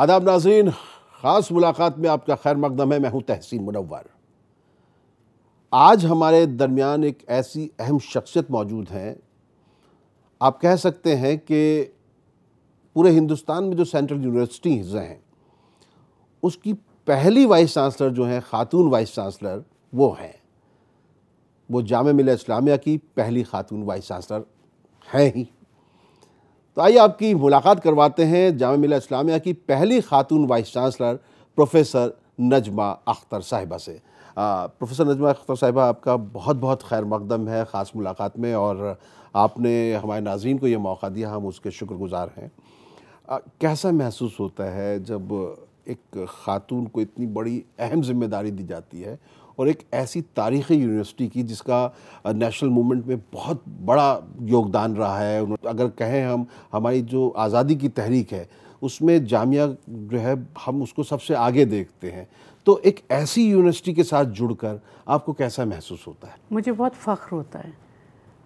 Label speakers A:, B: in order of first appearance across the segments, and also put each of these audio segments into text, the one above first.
A: आदाब नाजीन ख़ास मुलाकात में आपका खैर मकदम है मैं हूँ तहसीन मुनवर आज हमारे दरमियान एक ऐसी अहम शख्सियत मौजूद हैं आप कह सकते हैं कि पूरे हिंदुस्तान में जो सेंट्रल यूनिवर्सिटीज़ हैं उसकी पहली वाइस चांसलर जो हैं ख़ातून वाइस चांसलर वो हैं वो जाम मिल इस्लामिया की पहली ख़ातून वाइस चांसलर हैं ही तो आइए आपकी मुलाकात करवाते हैं जाम मिला इस्लामिया की पहली खातून vice chancellor professor Najma Akhtar साहिबा से आ, प्रोफेसर नजमा अख्तर साहिबा आपका बहुत बहुत खैर मकदम है ख़ास मुलाकात में और आपने हमारे नाजरन को ये मौका दिया हम उसके शुक्रगुजार हैं कैसा महसूस होता है जब एक खातून को इतनी बड़ी अहम जिम्मेदारी दी जाती है और एक ऐसी तारीख़ी यूनिवर्सिटी की जिसका नेशनल मूवमेंट में बहुत बड़ा योगदान रहा है अगर कहें हम हमारी जो आज़ादी की तहरीक है उसमें जामिया जो है हम उसको सबसे आगे देखते हैं तो एक ऐसी यूनिवर्सिटी के साथ जुड़कर आपको कैसा महसूस होता है
B: मुझे बहुत फ़ख्र होता है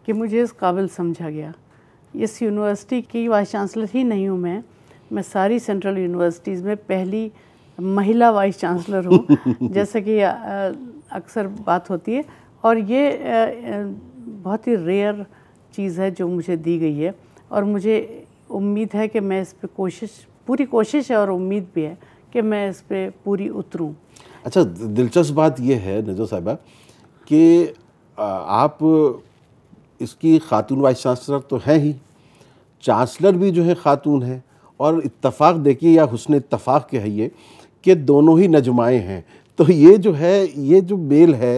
B: कि मुझे इस काबिल समझा गया इस यूनिवर्सिटी की वाइस चांसलर ही नहीं हूँ मैं मैं सारी सेंट्रल यूनिवर्सिटीज़ में पहली महिला वाइस चांसलर हूँ जैसे कि अक्सर बात होती है और ये बहुत ही रेयर चीज़ है जो मुझे दी गई है और मुझे उम्मीद है कि मैं इस पर कोशिश पूरी कोशिश है और उम्मीद भी है कि मैं इस पर पूरी उतरूँ
A: अच्छा दिलचस्प बात यह है नजो साहिबा कि आप इसकी खातून वाइस चांसलर तो हैं ही चांसलर भी जो है खातून है और इतफाक़ देखिए या हुसन इतफाक़ के है ये कि दोनों ही नजमाएँ हैं तो ये जो है ये जो मेल है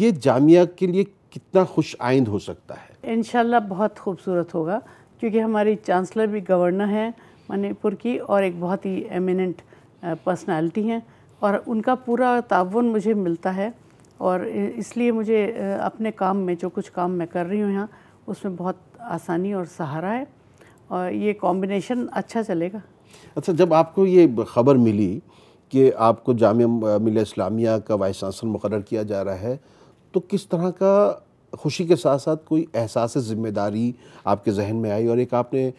A: ये जामिया के लिए कितना खुश आइंद हो सकता है
B: इन बहुत खूबसूरत होगा क्योंकि हमारी चांसलर भी गवर्नर हैं मणिपुर की और एक बहुत ही एमिनेंट पर्सनालिटी हैं और उनका पूरा ताउन मुझे मिलता है और इसलिए मुझे अपने काम में जो कुछ काम मैं कर रही हूँ यहाँ उसमें बहुत आसानी और सहारा है और ये कॉम्बिनेशन अच्छा चलेगा
A: अच्छा जब आपको ये खबर मिली कि आपको जाम मिल इस्लामिया का वाइस चांसलर मुकर किया जा रहा है तो किस तरह का खुशी के साथ साथ कोई एहसास ज़िम्मेदारी आपके जहन में आई और एक आपने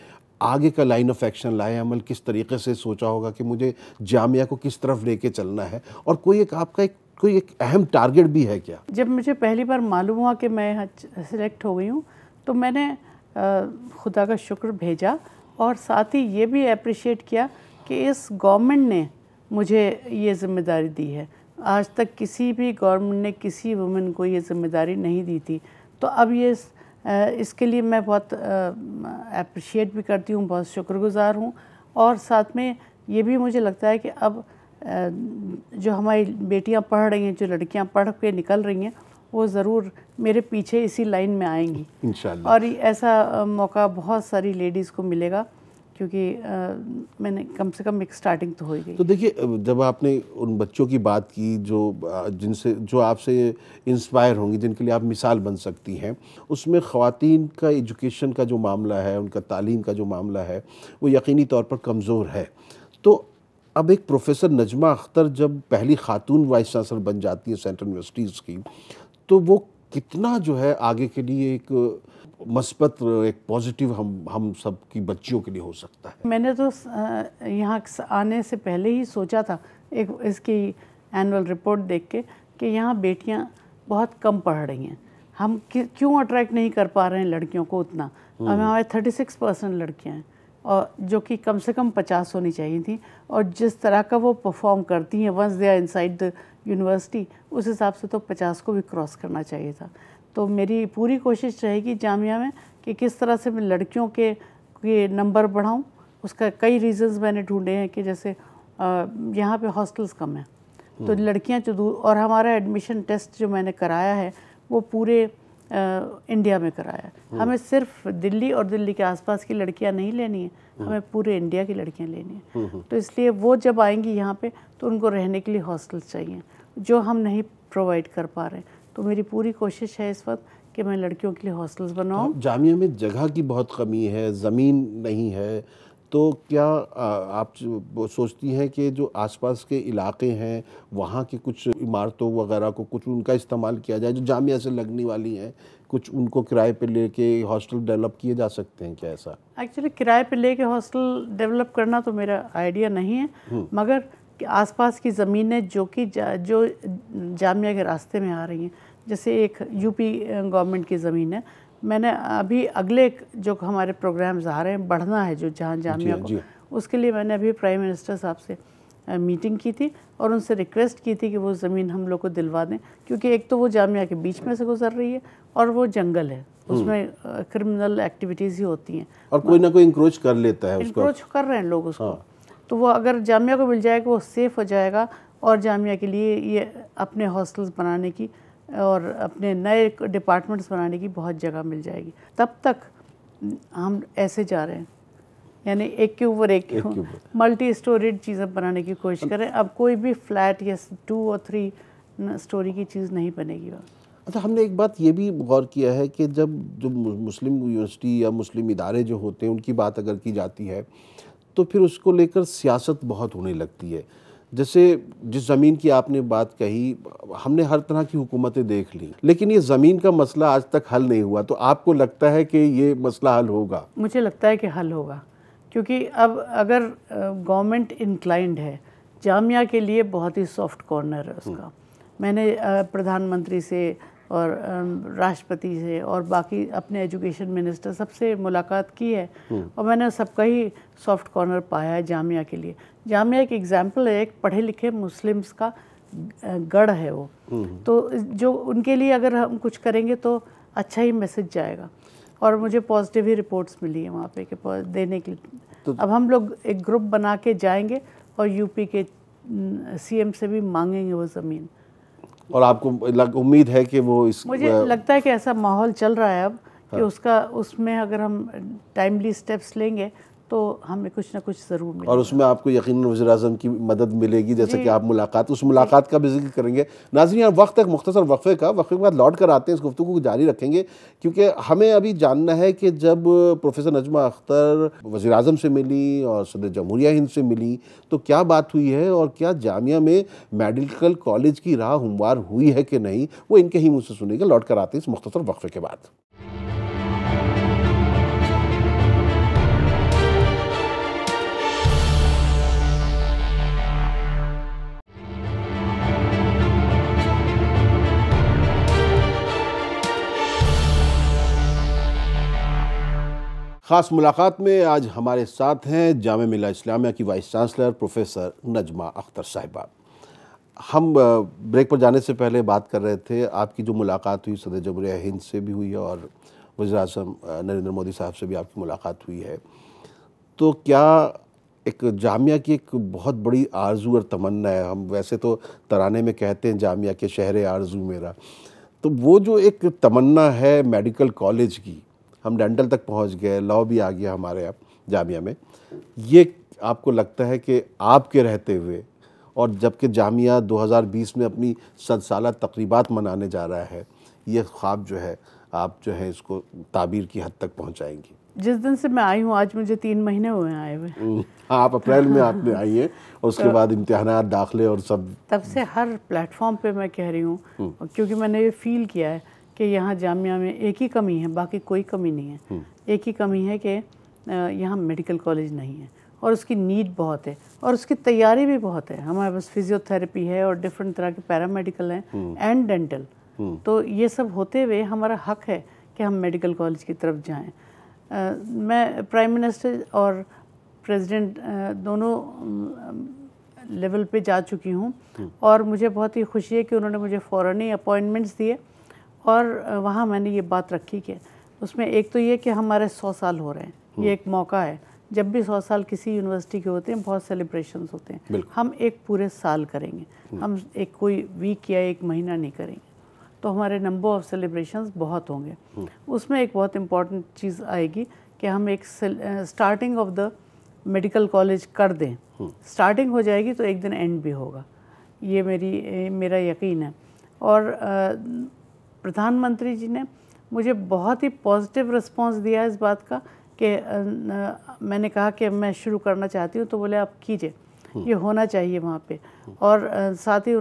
A: आगे का लाइन ऑफ एक्शन लाए अमल किस तरीके से सोचा होगा कि मुझे जामिया को किस तरफ लेके चलना है और कोई एक आपका एक कोई एक अहम टारगेट भी है क्या
B: जब मुझे पहली बार मालूम हुआ कि मैं सिलेक्ट हो गई हूँ तो मैंने खुदा का शुक्र भेजा और साथ ही ये भी अप्रिशिएट किया कि इस गवर्नमेंट ने मुझे ये ज़िम्मेदारी दी है आज तक किसी भी गवर्नमेंट ने किसी वुमेन को ये ज़िम्मेदारी नहीं दी थी तो अब ये इसके लिए मैं बहुत अप्रिशिएट भी करती हूँ बहुत शुक्रगुज़ार हूँ और साथ में ये भी मुझे लगता है कि अब जो हमारी बेटियाँ पढ़ रही हैं जो लड़कियाँ पढ़ के निकल रही हैं वो ज़रूर मेरे पीछे इसी लाइन में आएंगी और ऐसा मौका बहुत सारी लेडीज़ को मिलेगा क्योंकि आ, मैंने कम से कम एक स्टार्टिंग तो हो ही गई तो
A: देखिए जब आपने उन बच्चों की बात की जो जिनसे जो आपसे इंस्पायर होंगी जिनके लिए आप मिसाल बन सकती हैं उसमें ख़वातीन का एजुकेशन का जो मामला है उनका तालीम का जो मामला है वो यकीनी तौर पर कमज़ोर है तो अब एक प्रोफेसर नजमा अख्तर जब पहली खातून वाइस चांसलर बन जाती है सेंट्रल यूनिवर्सिटीज़ की तो वो कितना जो है आगे के लिए एक मस्बत एक पॉजिटिव हम हम सब की बच्चियों के लिए हो सकता
B: है मैंने तो यहाँ आने से पहले ही सोचा था एक इसकी एनुअल रिपोर्ट देख के कि यहाँ बेटियाँ बहुत कम पढ़ रही हैं हम क्यों अट्रैक्ट नहीं कर पा रहे हैं लड़कियों को उतना अब हम्म। हमारे थर्टी सिक्स परसेंट लड़कियाँ हैं और जो कि कम से कम पचास होनी चाहिए थी और जिस तरह का वो परफॉर्म करती हैं once they are inside the university उस हिसाब से तो पचास को भी क्रॉस करना चाहिए था तो मेरी पूरी कोशिश रहेगी जामिया में कि किस तरह से मैं लड़कियों के, ये नंबर बढ़ाऊँ उसका कई रीज़न्स मैंने ढूंढे हैं कि जैसे यहाँ पे हॉस्टल्स कम हैं तो हम्म। लड़कियाँ जो दूर और हमारा एडमिशन टेस्ट जो मैंने कराया है वो पूरे आ, इंडिया में कराया है हम्म। हमें सिर्फ दिल्ली और दिल्ली के आसपास की लड़कियाँ नहीं लेनी है हम्म। हमें पूरे इंडिया की लड़कियाँ लेनी है तो इसलिए वो जब आएंगी यहाँ पर तो उनको रहने के लिए हॉस्टल्स चाहिए जो हम नहीं प्रोवाइड कर पा रहे तो मेरी पूरी कोशिश है इस वक्त कि मैं लड़कियों के लिए हॉस्टल्स बनाऊँ
A: तो जामिया में जगह की बहुत कमी है ज़मीन नहीं है तो क्या आप सोचती हैं कि जो आसपास के इलाके हैं वहाँ के कुछ इमारतों वगैरह को कुछ उनका इस्तेमाल किया जाए जो जामिया से लगने वाली हैं कुछ उनको किराए पे लेके हॉस्टल डेवलप किए जा सकते हैं क्या ऐसा
B: एक्चुअली किराए पे लेके हॉस्टल डेवलप करना तो मेरा आइडिया नहीं है हम्म। मगर आसपास की ज़मीनें जो कि जा, जो जामिया के रास्ते में आ रही हैं जैसे एक यूपी गवर्नमेंट की ज़मीन है मैंने अभी अगले जो हमारे प्रोग्राम्स आ रहे हैं बढ़ना है जो जहाँ जामिया को उसके लिए मैंने अभी प्राइम मिनिस्टर साहब से मीटिंग की थी और उनसे रिक्वेस्ट की थी कि वो ज़मीन हम लोग को दिलवा दें क्योंकि एक तो वो जामिया के बीच में से गुजर रही है और वो जंगल है हम्म। उसमें क्रिमिनल एक्टिविटीज़ ही होती हैं और कोई ना
A: कोई इंक्रोच कर लेता है इंक्रोच कर रहे हैं लोग उसको हाँ।
B: तो वो अगर जामिया को मिल जाएगा वो सेफ़ हो जाएगा और जामिया के लिए ये अपने हॉस्टल्स बनाने की और अपने नए डिपार्टमेंट्स बनाने की बहुत जगह मिल जाएगी तब तक हम ऐसे जा रहे हैं यानी एक के ऊपर एक, एक मल्टी स्टोरेड चीज़ें बनाने की कोशिश करें अब कोई भी फ्लैट या टू और थ्री स्टोरी की चीज़ नहीं बनेगी
A: अच्छा हमने एक बात ये भी गौर किया है कि जब जो मुस्लिम यूनिवर्सिटी या मुस्लिम इदारे जो होते हैं उनकी बात अगर की जाती है तो फिर उसको लेकर सियासत बहुत होने लगती है जैसे जिस ज़मीन की आपने बात कही हमने हर तरह की हुकूमतें देख ली लेकिन ये ज़मीन का मसला आज तक हल नहीं हुआ तो आपको लगता है कि ये मसला हल होगा
B: मुझे लगता है कि हल होगा क्योंकि अब अगर गवर्नमेंट इंक्लाइंड है जामिया के लिए बहुत ही सॉफ्ट कॉर्नर है उसका हम्म। मैंने प्रधानमंत्री से और राष्ट्रपति से और बाकी अपने एजुकेशन मिनिस्टर सबसे मुलाकात की है हम्म। और मैंने सबका ही सॉफ्ट कॉर्नर पाया है जामिया के लिए जामिया एक एग्जाम्पल है एक पढ़े लिखे मुस्लिम्स का गढ़ है वो हम्म। तो जो उनके लिए अगर हम कुछ करेंगे तो अच्छा ही मैसेज जाएगा और मुझे पॉजिटिव ही रिपोर्ट्स मिली है वहाँ पे कि देने के तो अब हम लोग एक ग्रुप बना के जाएंगे और यूपी के सीएम से भी मांगेंगे वो ज़मीन
A: और आपको लग, उम्मीद है कि वो इस मुझे आ, लगता
B: है कि ऐसा माहौल चल रहा है अब हाँ। कि उसका उसमें अगर हम टाइमली स्टेप्स लेंगे तो हमें कुछ ना कुछ ज़रूर और
A: उसमें आपको यकीन वजी अजम की मदद मिलेगी जैसे कि आप मुलाकात उस मुलाकात का भी जिक्र करेंगे नाजरिया वक्त एक मुख्तर वक्फ़े का वक्फे के बाद लौट कर आते हैं इस गुफ्तु को जारी रखेंगे क्योंकि हमें अभी जानना है कि जब प्रोफेसर नजमा अख्तर वजी अजम से मिली और सदर जमहूरिया हिंद से मिली तो क्या बात हुई है और क्या जामिया में मेडिकल कॉलेज की राह हमवार हुई है कि नहीं वो इनके ही मुँह से सुनेंगे लौट कर आते हैं इस मुख्तर वक्फे के बाद ख़ास मुलाकात में आज हमारे साथ हैं जाम मिला इस्लामिया की vice chancellor professor Najma Akhtar साहिबा हम ब्रेक पर जाने से पहले बात कर रहे थे आपकी जो मुलाकात हुई सदर जमहूरिया हिंद से भी हुई है और वजी अजम नरेंद्र मोदी साहब से भी आपकी मुलाकात हुई है तो क्या एक जामिया की एक बहुत बड़ी आरजू और तमन्ना है हम वैसे तो तराने में कहते हैं जामिया के शहर आरजू मेरा तो वो जो एक तमन्ना है मेडिकल कॉलेज की हम डंडल तक पहुंच गए लॉ भी आ गया हमारे यहाँ जामिया में ये आपको लगता है कि आपके रहते हुए और जबकि जामिया 2020 में अपनी सदसाला तकरीबा मनाने जा रहा है ये ख्वाब जो है आप जो है इसको ताबीर की हद तक पहुँचाएंगी
B: जिस दिन से मैं आई हूँ आज मुझे तीन महीने हुए हैं आए हुए
A: हम्म, आप अप्रैल में आपने आई है उसके तो, बाद इम्तहान दाखिले और सब
B: तब से हर प्लेटफॉर्म पे मैं कह रही हूँ हम्म। क्योंकि मैंने ये फील किया है कि यहाँ जामिया में एक ही कमी है बाकी कोई कमी नहीं है हम्म। एक ही कमी है कि यहाँ मेडिकल कॉलेज नहीं है और उसकी नीड बहुत है और उसकी तैयारी भी बहुत है हमारे पास फिजियोथेरेपी है और डिफरेंट तरह के पैरामेडिकल हैं एंड हम्म। डेंटल हम्म। तो ये सब होते हुए हमारा हक है कि हम मेडिकल कॉलेज की तरफ जाएं आ, मैं प्राइम मिनिस्टर और प्रेसिडेंट दोनों लेवल पे जा चुकी हूँ और मुझे बहुत ही खुशी है कि उन्होंने मुझे फ़ौर ही अपॉइंटमेंट्स दिए और वहाँ मैंने ये बात रखी कि उसमें एक तो ये कि हमारे सौ साल हो रहे हैं ये हम्म। एक मौका है जब भी सौ साल किसी यूनिवर्सिटी के होते हैं बहुत सेलिब्रेशन होते हैं हम एक पूरे साल करेंगे हम्म। हम एक कोई वीक या एक महीना नहीं करेंगे तो हमारे नंबर ऑफ़ सेलिब्रेशन बहुत होंगे हम्म। उसमें एक बहुत इम्पॉर्टेंट चीज़ आएगी कि हम एक starting of the medical college कर दें स्टार्टिंग हो जाएगी तो एक दिन एंड भी होगा ये मेरी मेरा यकीन है और प्रधानमंत्री जी ने मुझे बहुत ही पॉजिटिव रिस्पांस दिया इस बात का कि मैंने कहा कि मैं शुरू करना चाहती हूँ तो बोले आप कीजिए हम्म। ये होना चाहिए वहाँ पे हम्म। और साथ ही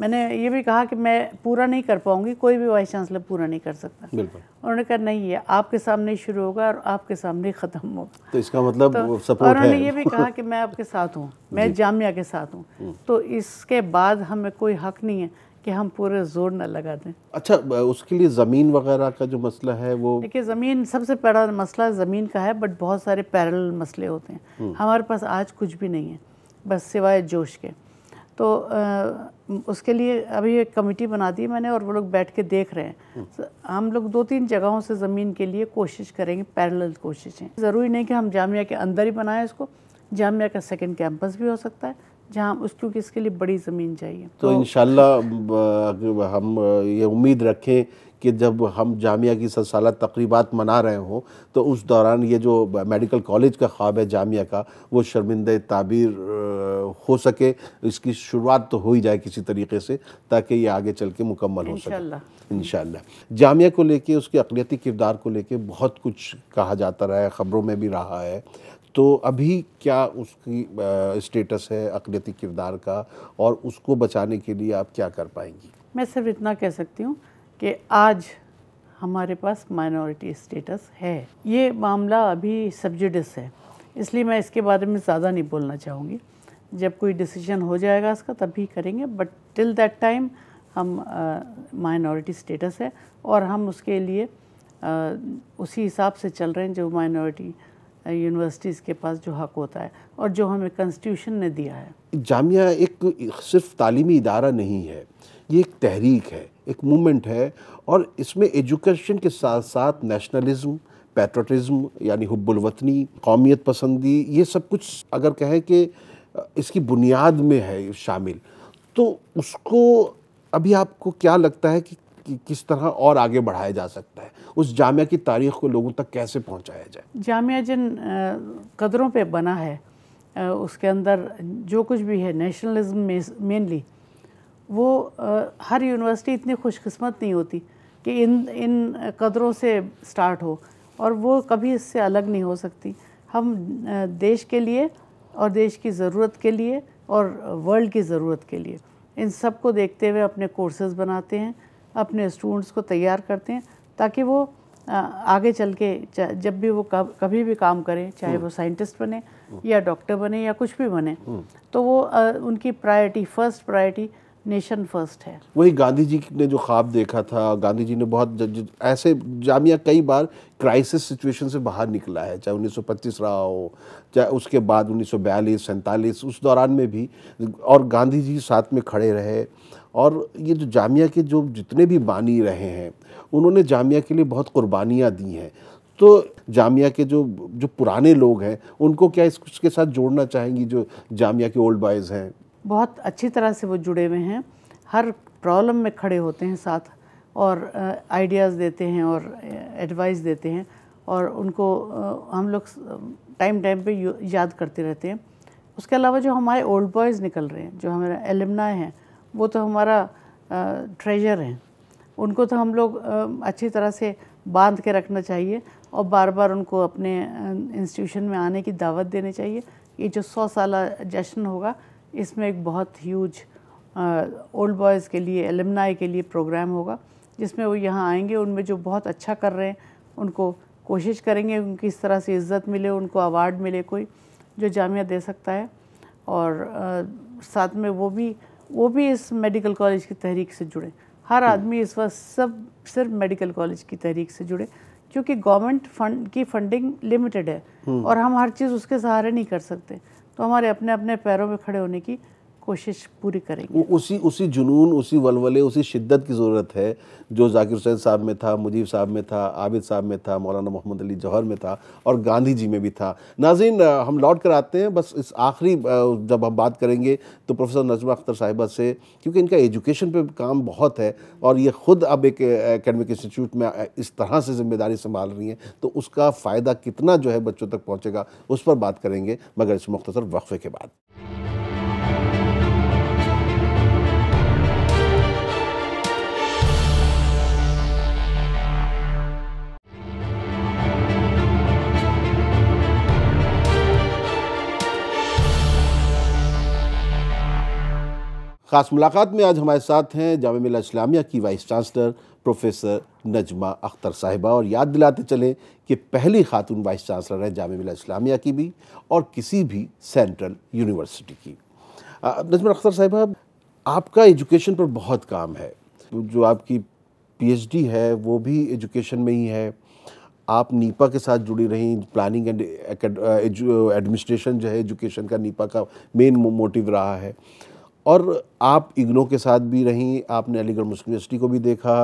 B: मैंने ये भी कहा कि मैं पूरा नहीं कर पाऊँगी कोई भी वाइस चांसलर पूरा नहीं कर सकता
A: उन्होंने
B: कहा नहीं ये आपके सामने ही शुरू होगा और आपके सामने ही ख़त्म होगा
A: तो इसका मतलब तो, सपोर्ट उन्होंने ये भी
B: कहा कि मैं आपके साथ हूँ मैं जामिया के साथ हूँ हम्म। तो इसके बाद हमें कोई हक नहीं है कि हम पूरे जोर ना लगा दें
A: अच्छा उसके लिए ज़मीन वगैरह का जो मसला है वो
B: देखिए ज़मीन सबसे बड़ा मसला ज़मीन का है बट बहुत सारे पैरल मसले होते हैं हम्म। हमारे पास आज कुछ भी नहीं है बस सिवाय जोश के तो आ, उसके लिए अभी एक कमेटी बना दी मैंने और वो लोग बैठ के देख रहे हैं हम्म। हम लोग दो तीन जगहों से ज़मीन के लिए कोशिश करेंगे पैरेलल कोशिशें ज़रूरी नहीं कि हम जामिया के अंदर ही बनाएं इसको जामिया का सेकेंड कैंपस भी हो सकता है जहाँ उस क्योंकि इसके लिए बड़ी ज़मीन चाहिए तो, तो
A: इन हम ये उम्मीद रखें कि जब हम जामिया की सरसाला तकरीबा तकरीबात मना रहे हों तो उस दौरान ये जो मेडिकल कॉलेज का ख्वाब है जामिया का वो शर्मिंद ताबीर हो सके इसकी शुरुआत तो हो ही जाए किसी तरीके से ताकि ये आगे चल के मुकम्मल हो सके इन जामिया को लेके उसके अकलीती किरदार को लेके बहुत कुछ कहा जाता रहा है ख़बरों में भी रहा है तो अभी क्या उसकी स्टेटस है अकलियती किरदार का और उसको बचाने के लिए आप क्या कर पाएंगी
B: मैं सिर्फ इतना कह सकती हूँ कि आज हमारे पास माइनॉरिटी स्टेटस है ये मामला अभी सब्जिडिस है इसलिए मैं इसके बारे में ज़्यादा नहीं बोलना चाहूँगी जब कोई डिसीजन हो जाएगा इसका तभी करेंगे बट टिल दैट टाइम हम माइनॉरिटी स्टेटस है और हम उसके लिए uh, उसी हिसाब से चल रहे हैं जो माइनॉरिटी यूनिवर्सिटीज़ के पास जो हक होता है और जो हमें कंस्टिट्यूशन ने दिया है
A: जामिया एक सिर्फ तालीमी इदारा नहीं है ये एक तहरीक है एक मूवमेंट है और इसमें एजुकेशन के साथ साथ नेशनलिज्म पैट्रोटिज़म यानी हब्बुलवतनी कौमियत पसंदी ये सब कुछ अगर कहें कि इसकी बुनियाद में है शामिल तो उसको अभी आपको क्या लगता है कि किस तरह और आगे बढ़ाया जा सकता है उस जामिया की तारीख को लोगों तक कैसे पहुँचाया जाए
B: जामिया जिन कदरों पर बना है उसके अंदर जो कुछ भी है नेशनलिज्म में मेनली वो हर यूनिवर्सिटी इतनी खुशकस्मत नहीं होती कि इन इन कदरों से स्टार्ट हो और वो कभी इससे अलग नहीं हो सकती हम देश के लिए और देश की ज़रूरत के लिए और वर्ल्ड की ज़रूरत के लिए इन सब को देखते हुए अपने कोर्सेज बनाते हैं अपने स्टूडेंट्स को तैयार करते हैं ताकि वो आगे चल के जब भी वो कभी भी काम करें चाहे वो हम्म। साइंटिस्ट बने हम्म। या डॉक्टर बने या कुछ भी बने हम्म। तो वो उनकी priority first priority nation first है
A: वही गांधी जी ने जो ख्वाब देखा था गांधी जी ने बहुत ऐसे जामिया कई बार क्राइसिस सिचुएशन से बाहर निकला है चाहे 1925 रहा हो चाहे उसके बाद उन्नीस सौ उस दौरान में भी और गांधी जी साथ में खड़े रहे और ये जो जामिया के जो जितने भी बानी रहे हैं उन्होंने जामिया के लिए बहुत कुर्बानियाँ दी हैं तो जामिया के जो जो पुराने लोग हैं उनको क्या इस इसके साथ जोड़ना चाहेंगी जो जामिया के ओल्ड बॉयज़ हैं बहुत अच्छी
B: तरह से वो जुड़े हुए हैं हर प्रॉब्लम में खड़े होते हैं साथ और आइडियाज़ देते हैं और एडवाइस देते हैं और उनको हम लोग टाइम टाइम पे याद करते रहते हैं उसके अलावा जो हमारे ओल्ड बॉयज़ निकल रहे हैं जो हमारे एलमनाए हैं वो तो हमारा ट्रेजर है उनको तो हम लोग अच्छी तरह से बांध के रखना चाहिए और बार बार उनको अपने इंस्टीट्यूशन में आने की दावत देनी चाहिए ये जो सौ साल जश्न होगा इसमें एक बहुत ह्यूज ओल्ड बॉयज़ के लिए एलमनाई के लिए प्रोग्राम होगा जिसमें वो यहाँ आएंगे उनमें जो बहुत अच्छा कर रहे हैं उनको कोशिश करेंगे उनकी इस तरह से इज़्ज़त मिले उनको अवार्ड मिले कोई जो जामिया दे सकता है और आ, साथ में वो भी वो भी इस मेडिकल कॉलेज की तहरीक से जुड़े हर आदमी इस वक्त सब सिर्फ मेडिकल कॉलेज की तहरीक से जुड़े क्योंकि गवर्नमेंट फंड की फंडिंग लिमिटेड है हम्म। और हम हर चीज़ उसके सहारे नहीं कर सकते तो हमारे अपने अपने पैरों में खड़े होने की कोशिश
A: पूरी करेंगे उसी उसी जुनून उसी वलवले उसी शिद्दत की ज़रूरत है जो जाकिर हुसैन साहब में था मुजीब साहब में था आबिद साहब में था मौलाना मोहम्मद अली जौहर में था और गांधी जी में भी था नाजिन हम लौट कर आते हैं बस इस आखिरी जब हम बात करेंगे तो प्रोफेसर नजमा अख्तर साहिबा से क्योंकि इनका एजुकेशन पर काम बहुत है और ये ख़ुद अब एक एकेडमिक इंस्टीट्यूट में इस तरह से जिम्मेदारी संभाल रही हैं तो उसका फ़ायदा कितना जो है बच्चों तक पहुँचेगा उस पर बात करेंगे मगर इस मुख्तर वक्फे के बाद ख़ास मुलाकात में आज हमारे साथ हैं जाम मिला इस्लामिया की vice chancellor professor Najma Akhtar साहिबा और याद दिलाते चलें कि पहली खातून वाइस चांसलर हैं जाम मिला इस्लामिया की भी और किसी भी सेंट्रल यूनिवर्सिटी की नजमा अख्तर साहिबा आपका एजुकेशन पर बहुत काम है जो आपकी पीएचडी है वो भी एजुकेशन में ही है आप नीपा के साथ जुड़ी रहीं प्लानिंग एंड एडमिनिस्ट्रेशन जो है एजुकेशन का नीपा का मेन मोटिव रहा है और आप इग्नो के साथ भी रहीं आपने अलीगढ़ मुस्लिम यूनिवर्सिटी को भी देखा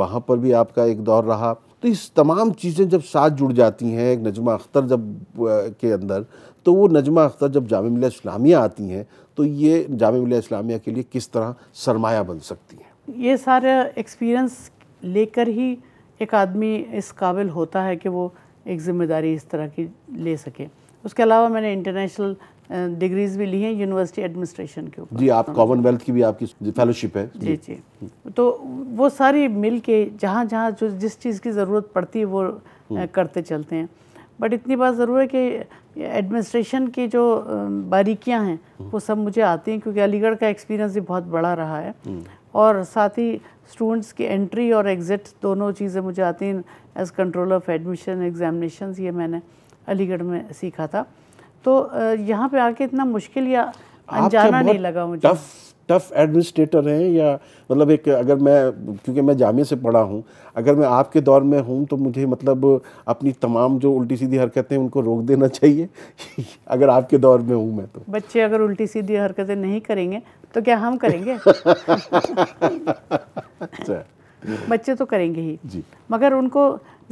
A: वहाँ पर भी आपका एक दौर रहा तो इस तमाम चीज़ें जब साथ जुड़ जाती हैं एक नजमा अख्तर जब के अंदर तो वो नजमा अख्तर जब जाम मिल इस्लामिया आती हैं तो ये जाम मिल इस्लामिया के लिए किस तरह सरमाया बन सकती
B: हैं ये सारे एक्सपीरियंस लेकर ही एक आदमी इस काबिल होता है कि वो एक ज़िम्मेदारी इस तरह की ले सके उसके अलावा मैंने इंटरनेशनल डिग्रीज भी ली हैं यूनिवर्सिटी एडमिनिस्ट्रेशन के ऊपर जी आप
A: कॉमनवेल्थ हाँ। की भी आपकी फेलोशिप है जी जी
B: तो वो सारी मिल के जहाँ जहाँ जो जिस चीज़ की ज़रूरत पड़ती है वो हम्म। करते चलते हैं बट इतनी बात ज़रूर है कि एडमिनिस्ट्रेशन की जो बारीकियाँ हैं हम्म। वो सब मुझे आती हैं क्योंकि अलीगढ़ का एक्सपीरियंस भी बहुत बड़ा रहा है हम्म। और साथ ही स्टूडेंट्स की एंट्री और एग्ज़िट दोनों चीज़ें मुझे आती हैं as control of admission examination ये मैंने अलीगढ़ में सीखा था तो यहाँ पे आके इतना मुश्किल या अनजाना नहीं लगा मुझे टफ
A: टफ एडमिनिस्ट्रेटर हैं या मतलब एक अगर मैं क्योंकि मैं जामे से पढ़ा हूँ अगर मैं आपके दौर में हूँ तो मुझे मतलब अपनी तमाम जो उल्टी सीधी हरकतें उनको रोक देना चाहिए अगर आपके दौर में हूँ मैं तो
B: बच्चे अगर उल्टी सीधी हरकतें नहीं करेंगे तो क्या हम करेंगे
A: अच्छा। बच्चे
B: तो करेंगे ही जी मगर उनको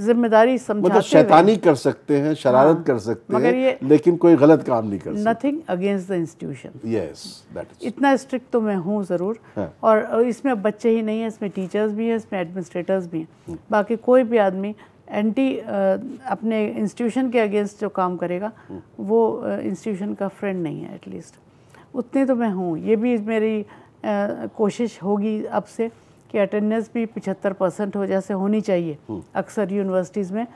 B: जिम्मेदारी मतलब समझाते मतलब शैतानी
A: कर सकते हैं शरारत हाँ, कर सकते हैं लेकिन कोई गलत काम नहीं कर
B: nothing against the institution yes इतना स्ट्रिक्ट तो मैं हूँ ज़रूर हाँ. और इसमें बच्चे ही नहीं है इसमें टीचर्स भी हैं इसमें एडमिनिस्ट्रेटर्स भी हैं हम्म। बाकी कोई भी आदमी एंटी अपने इंस्टीट्यूशन के अगेंस्ट जो काम करेगा हम्म। वो इंस्टीट्यूशन का फ्रेंड नहीं है एटलीस्ट उतने तो मैं हूँ ये भी मेरी कोशिश होगी अब से कि अटेंडेंस भी 75 परसेंट हो जैसे होनी चाहिए हम्म। अक्सर यूनिवर्सिटीज़ में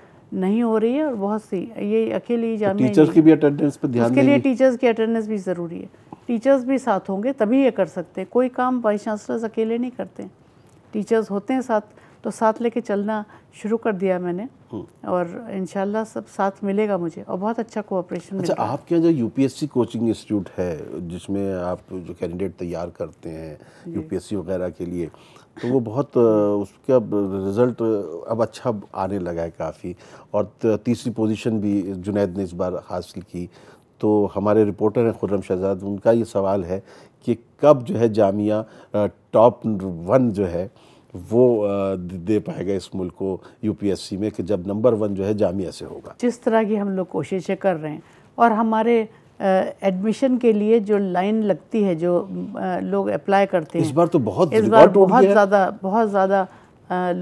B: नहीं हो रही है और बहुत सी ये अकेली जाम तो टीचर्स की भी
A: अटेंडेंस पर ध्यान उसके लिए
B: टीचर्स की अटेंडेंस भी ज़रूरी है टीचर्स भी साथ होंगे तभी ये कर सकते हैं कोई काम वाइस चांसलर्स अकेले नहीं करते टीचर्स होते हैं साथ तो साथ लेके चलना शुरू कर दिया मैंने हम्म। और इन सब साथ मिलेगा मुझे और बहुत अच्छा कोऑपरेशन अच्छा
A: आपके यहाँ जो यूपीएससी कोचिंग इंस्टीट्यूट है जिसमें आप जो कैंडिडेट तैयार करते हैं यूपीएससी वगैरह के लिए तो वो बहुत उसका रिजल्ट अब अच्छा आने लगा है काफ़ी और तीसरी पोजीशन भी जुनेद ने इस बार हासिल की तो हमारे रिपोर्टर हैं खुर्रम शहजाद उनका ये सवाल है कि कब जो है जामिया टॉप वन जो है वो दे पाएगा इस मुल्क को यूपीएससी में कि जब नंबर वन जो है जामिया से होगा
B: जिस तरह की हम लोग कोशिशें कर रहे हैं और हमारे एडमिशन के लिए जो लाइन लगती है जो लोग अप्लाई करते हैं इस बार तो बहुत इस बार बहुत ज़्यादा बहुत ज़्यादा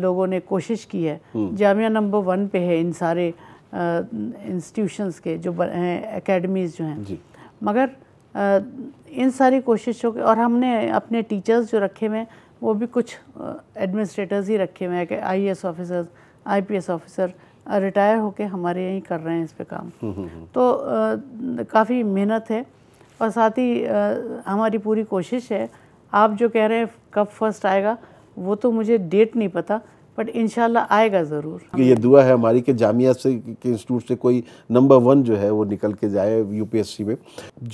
B: लोगों ने कोशिश की है हम्म। जामिया नंबर वन पे है इन सारे इंस्टीट्यूशंस के जो हैं एकेडमीज़ जो हैं मगर आ, इन सारी कोशिशों के और हमने अपने टीचर्स जो रखे हुए हैं वो भी कुछ एडमिनिस्ट्रेटर्स ही रखे हुए हैं कि I S officers I P S officer retire होके हमारे यहीं कर रहे हैं इस पे काम हम्म, हम्म, हम्म। तो काफ़ी मेहनत है और साथ ही हमारी पूरी कोशिश है आप जो कह रहे हैं कब फर्स्ट आएगा वो तो मुझे डेट नहीं पता बट इन आएगा ज़रूर
A: ये दुआ है हमारी कि जामिया से के इंस्टीट्यूट से कोई नंबर वन जो है वो निकल के जाए यूपीएससी में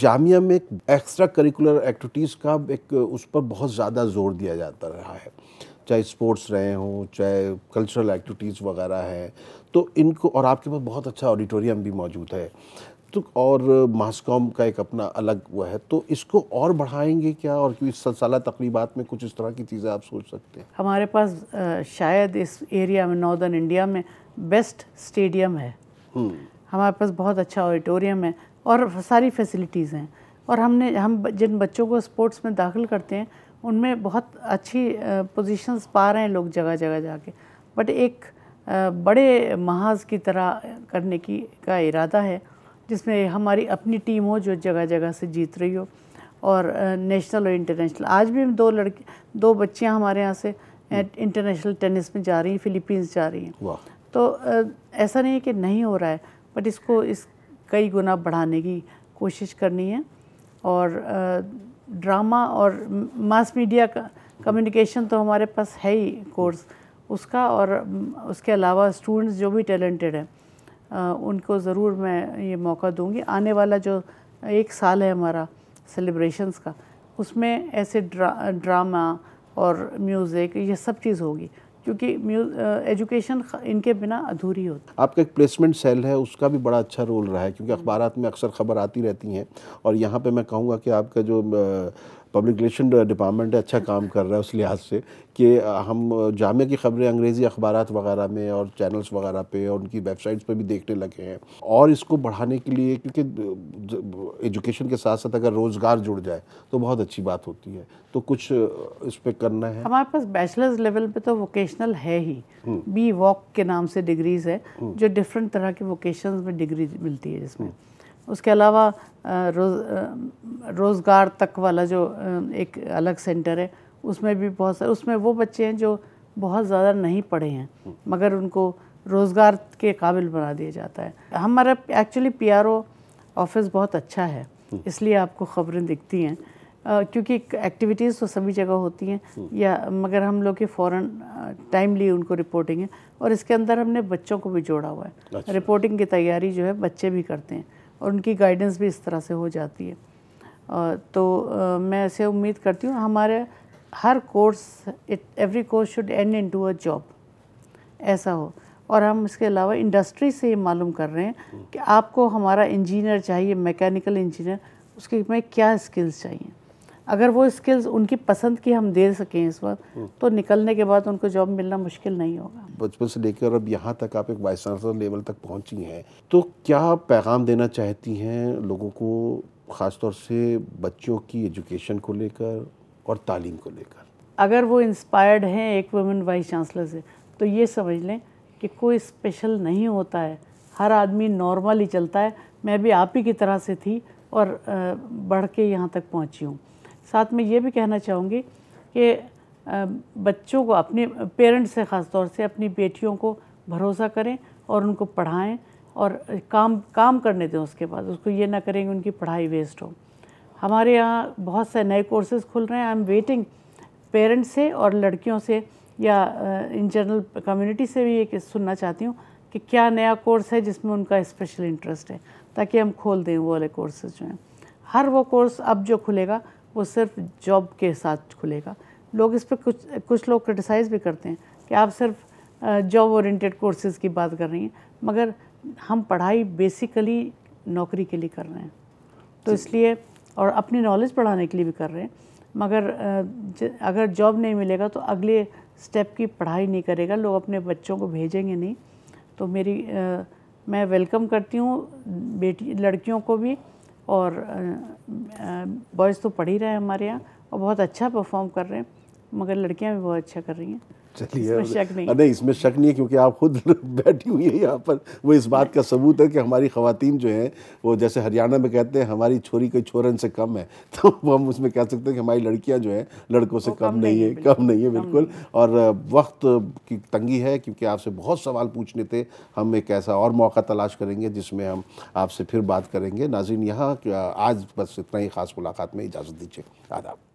A: जामिया में एक्स्ट्रा करिकुलर एक्टिविटीज़ का एक उस पर बहुत ज़्यादा जोर दिया जाता रहा है चाहे स्पोर्ट्स रहे हों चाहे कल्चरल एक्टिविटीज़ वगैरह हैं तो इनको और आपके पास बहुत अच्छा ऑडिटोरियम भी मौजूद है तो और मास्कॉम का एक अपना अलग वो है तो इसको और बढ़ाएंगे क्या और इस साल तकरीबा में कुछ इस तरह की चीज़ें आप सोच सकते हैं
B: हमारे पास शायद इस एरिया में नॉर्दर्न इंडिया में बेस्ट स्टेडियम है हम्म। हमारे पास बहुत अच्छा ऑडिटोरियम है और सारी फैसिलिटीज़ हैं और हमने हम जिन बच्चों को स्पोर्ट्स में दाखिल करते हैं उनमें बहुत अच्छी पोजीशंस पा रहे हैं लोग जगह जगह जाके बट एक बड़े महाज की तरह करने की का इरादा है जिसमें हमारी अपनी टीम हो जो जगह जगह से जीत रही हो और नेशनल और इंटरनेशनल आज भी हम दो लड़के दो बच्चियां हमारे यहाँ से इंटरनेशनल टेनिस हम्म। में जा रही हैं फिलीपींस जा रही हैं तो ऐसा नहीं है कि नहीं हो रहा है बट इसको इस कई गुना बढ़ाने की कोशिश करनी है और ड्रामा और मास मीडिया का कम्युनिकेशन तो हमारे पास है ही कोर्स उसका और उसके अलावा स्टूडेंट्स जो भी टैलेंटेड हैं उनको ज़रूर मैं ये मौका दूंगी आने वाला जो एक साल है हमारा सेलिब्रेशंस का उसमें ऐसे ड्रा, ड्रामा और म्यूज़िक ये सब चीज़ होगी क्योंकि एजुकेशन इनके बिना अधूरी होती
A: आपका एक प्लेसमेंट सेल है उसका भी बड़ा अच्छा रोल रहा है क्योंकि अखबार में अक्सर खबर आती रहती हैं और यहाँ पे मैं कहूँगा कि आपका जो पब्लिक रिलेशन डिपार्टमेंट अच्छा काम कर रहा है उस लिहाज से कि हम जामे की खबरें अंग्रेज़ी अखबार वगैरह में और चैनल्स वगैरह पे और उनकी वेबसाइट्स पे भी देखने लगे हैं और इसको बढ़ाने के लिए क्योंकि एजुकेशन के साथ साथ अगर रोज़गार जुड़ जाए तो बहुत अच्छी बात होती है तो कुछ इस पर करना है हमारे
B: पास बैचलर्स लेवल पे तो वोकेशनल है ही बी हम्म। वॉक के नाम से डिग्रीज है हम्म। जो डिफरेंट तरह के वोकेशन में डिग्री मिलती है जिसमें हम्म। उसके अलावा रोज रोज़गार तक वाला जो एक अलग सेंटर है उसमें भी बहुत सारे उसमें वो बच्चे हैं जो बहुत ज़्यादा नहीं पढ़े हैं मगर उनको रोज़गार के काबिल बना दिया जाता है हमारा एक्चुअली पी ऑफिस बहुत अच्छा है इसलिए आपको खबरें दिखती हैं क्योंकि एक्टिविटीज़ तो सभी जगह होती हैं या मगर हम लोग की फ़ौरन टाइमली उनको रिपोर्टिंग है और इसके अंदर हमने बच्चों को भी जोड़ा हुआ है अच्छा। रिपोर्टिंग की तैयारी जो है बच्चे भी करते हैं और उनकी गाइडेंस भी इस तरह से हो जाती है तो मैं ऐसे उम्मीद करती हूँ हमारे हर course it every course should end in to a job ऐसा हो और हम इसके अलावा इंडस्ट्री से ये मालूम कर रहे हैं कि आपको हमारा इंजीनियर चाहिए मैकेनिकल इंजीनियर उसके में क्या स्किल्स चाहिए अगर वो स्किल्स उनकी पसंद की हम दे सकें इस वक्त हम्म। तो निकलने के बाद उनको जॉब मिलना मुश्किल नहीं होगा
A: बचपन से लेकर अब यहाँ तक आप एक वाइस चांसलर लेवल तक पहुँची हैं तो क्या पैगाम देना चाहती हैं लोगों को ख़ासतौर से बच्चों की एजुकेशन को लेकर और तालीम को लेकर
B: अगर वो इंस्पायर्ड हैं एक वुमेन वाइस चांसलर से तो ये समझ लें कि कोई स्पेशल नहीं होता है हर आदमी नॉर्मल ही चलता है मैं भी आप ही की तरह से थी और बढ़ के यहाँ तक पहुँची हूँ साथ में ये भी कहना चाहूँगी कि बच्चों को अपने पेरेंट्स से ख़ास तौर से अपनी बेटियों को भरोसा करें और उनको पढ़ाएं और काम काम करने दें उसके बाद उसको ये ना करें कि उनकी पढ़ाई वेस्ट हो हमारे यहाँ बहुत से नए कोर्सेज खुल रहे हैं आई एम वेटिंग पेरेंट्स से और लड़कियों से या इन जनरल कम्युनिटी से भी ये सुनना चाहती हूँ कि क्या नया कोर्स है जिसमें उनका स्पेशल इंटरेस्ट है ताकि हम खोल दें वो वाले कोर्सेज जो हैं हर वो कोर्स अब जो खुलेगा वो सिर्फ जॉब के साथ खुलेगा लोग इस पर कुछ कुछ लोग क्रिटिसाइज़ भी करते हैं कि आप सिर्फ जॉब ओरिएंटेड कोर्सेज़ की बात कर रही हैं मगर हम पढ़ाई बेसिकली नौकरी के लिए कर रहे हैं तो इसलिए और अपनी नॉलेज बढ़ाने के लिए भी कर रहे हैं मगर अगर जॉब नहीं मिलेगा तो अगले स्टेप की पढ़ाई नहीं करेगा लोग अपने बच्चों को भेजेंगे नहीं तो मेरी आ, मैं वेलकम करती हूँ बेटी लड़कियों को भी और बॉयज़ तो पढ़ ही रहे हैं हमारे यहाँ और बहुत अच्छा परफॉर्म कर रहे हैं मगर लड़कियाँ भी बहुत अच्छा कर रही हैं
A: चलिए नहीं इसमें शक नहीं है क्योंकि आप खुद बैठी हुई है यहाँ पर वो इस बात का सबूत है कि हमारी खातन जो हैं वो जैसे हरियाणा में कहते हैं हमारी छोरी कोई छोरन से कम है तो हम उसमें कह सकते हैं कि हमारी लड़कियाँ जो हैं लड़कों से कम नहीं है कम नहीं है बिल्कुल और वक्त की तंगी है क्योंकि आपसे बहुत सवाल पूछने थे हम एक ऐसा और मौका तलाश करेंगे जिसमें हम आपसे फिर बात करेंगे नाजिन यहाँ आज बस इतना ही ख़ास मुलाकात में इजाज़त दीजिए आदाब